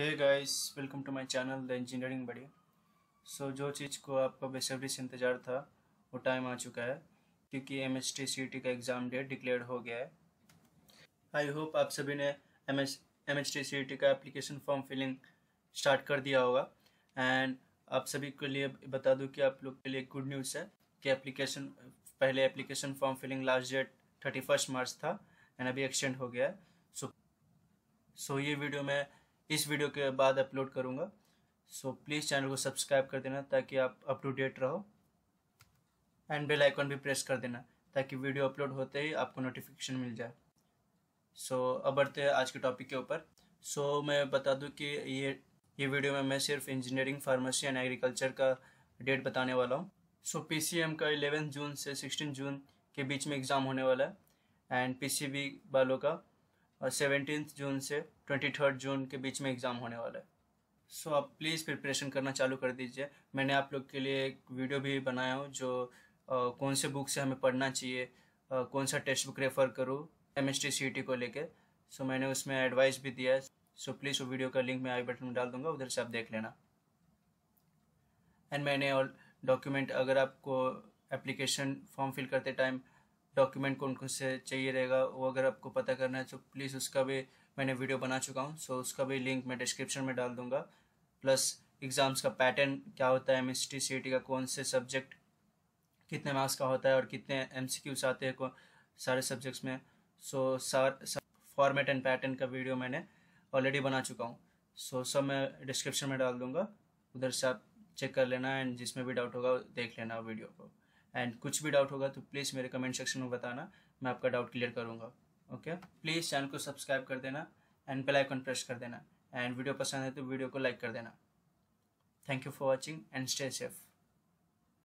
hey guys welcome to my channel the engineering buddy so जो चीज़ को आपका बेसब्री से इंतज़ार था वो टाइम आ चुका है क्योंकि M S T C T का एग्ज़ाम डेट डिक्लेयर हो गया है आई होप आप सभी ने M S M T C T का एप्लीकेशन फॉर्म फिलिंग स्टार्ट कर दिया होगा एंड आप सभी के लिए बता दूँ कि आप लोग के लिए गुड न्यूज़ है कि एप्लीकेशन पहले application form filling last date thirty first March था एंड अभी एक्सटेंड हो गया है सो so, सो so ये वीडियो मैं इस वीडियो के बाद अपलोड करूँगा सो प्लीज़ चैनल को सब्सक्राइब कर देना ताकि आप अप टू डेट रहो एंड बेल आइकॉन भी प्रेस कर देना ताकि वीडियो अपलोड होते ही आपको नोटिफिकेशन मिल जाए सो so, अब बढ़ते हैं आज के टॉपिक के ऊपर सो so, मैं बता दूं कि ये ये वीडियो में मैं सिर्फ इंजीनियरिंग फार्मेसी एंड एग्रीकल्चर का डेट बताने वाला हूँ सो पी का इलेवेंथ जून से सिक्सटीन जून के बीच में एग्ज़ाम होने वाला है एंड पी वालों का और सेवनटीन जून से ट्वेंटी थर्ड जून के बीच में एग्ज़ाम होने वाला है सो so, आप प्लीज़ प्रिपरेशन करना चालू कर दीजिए मैंने आप लोग के लिए एक वीडियो भी बनाया हूँ जो आ, कौन से बुक से हमें पढ़ना चाहिए आ, कौन सा टेक्स्ट बुक रेफ़र करूँ M S T C T को लेकर सो so, मैंने उसमें एडवाइस भी दिया है सो so, प्लीज़ वो वीडियो का लिंक मैं आई बटन में डाल दूंगा उधर से आप देख लेना एंड मैंने और डॉक्यूमेंट अगर आपको एप्लीकेशन फॉर्म फिल करते टाइम डॉक्यूमेंट कौन कौन से चाहिए रहेगा वो अगर आपको पता करना है तो प्लीज़ उसका भी मैंने वीडियो बना चुका हूँ सो उसका भी लिंक मैं डिस्क्रिप्शन में डाल दूंगा प्लस एग्ज़ाम्स का पैटर्न क्या होता है M S T C T का कौन से सब्जेक्ट कितने मार्क्स का होता है और कितने एम सी क्यूज आते हैं सारे सब्जेक्ट्स में सो सार फॉर्मेट एंड पैटर्न का वीडियो मैंने ऑलरेडी बना चुका हूँ सो सब मैं डिस्क्रिप्शन में डाल दूंगा उधर से आप चेक कर लेना एंड जिसमें भी डाउट होगा देख लेना वीडियो को एंड कुछ भी डाउट होगा तो प्लीज़ मेरे कमेंट सेक्शन में बताना मैं आपका डाउट क्लियर करूँगा ओके प्लीज़ चैनल को सब्सक्राइब कर देना एंड बेल आइकन प्रेस कर देना एंड वीडियो पसंद है तो वीडियो को लाइक कर देना thank you for watching and stay safe